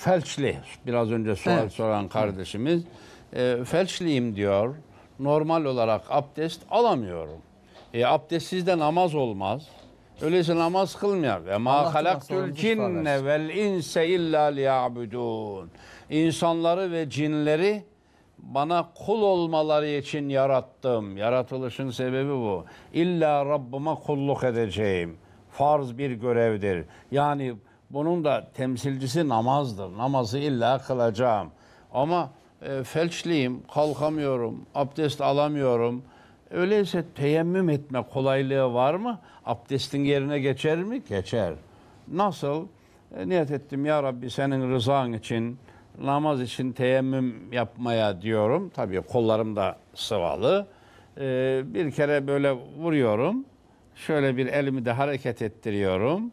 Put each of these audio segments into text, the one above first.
felçli. Biraz önce sual evet. soran kardeşimiz. E, felçliyim diyor. Normal olarak abdest alamıyorum. E, abdestsiz de namaz olmaz. Öyleyse namaz kılmayak. E ma halaktul cinne vel inse illa liyabudun. İnsanları ve cinleri bana kul olmaları için yarattım. Yaratılışın sebebi bu. İlla Rabbıma kulluk edeceğim. Farz bir görevdir. Yani bunun da temsilcisi namazdır. Namazı illa kılacağım. Ama e, felçliyim, kalkamıyorum, abdest alamıyorum. Öyleyse teyemmüm etme kolaylığı var mı? Abdestin yerine geçer mi? Geçer. Nasıl? E, niyet ettim ya Rabbi senin rızan için namaz için teyemmüm yapmaya diyorum. Tabii kollarım da sıvalı. E, bir kere böyle vuruyorum. Şöyle bir elimi de hareket ettiriyorum.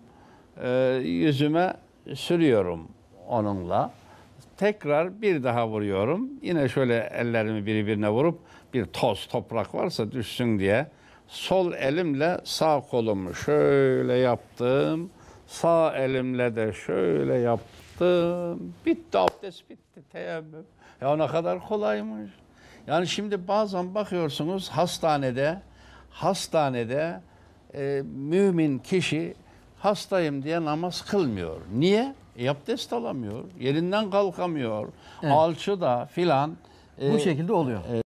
Ee, yüzüme sürüyorum onunla. Tekrar bir daha vuruyorum. Yine şöyle ellerimi birbirine vurup bir toz toprak varsa düşsün diye sol elimle sağ kolumu şöyle yaptım. Sağ elimle de şöyle yaptım. Bitti abdest bitti teyemmüm. Ya ne kadar kolaymış. Yani şimdi bazen bakıyorsunuz hastanede hastanede e, mümin kişi hastayım diye namaz kılmıyor. Niye? E, abdest alamıyor, yerinden kalkamıyor, Evet. da filan. Bu e, şekilde oluyor. E,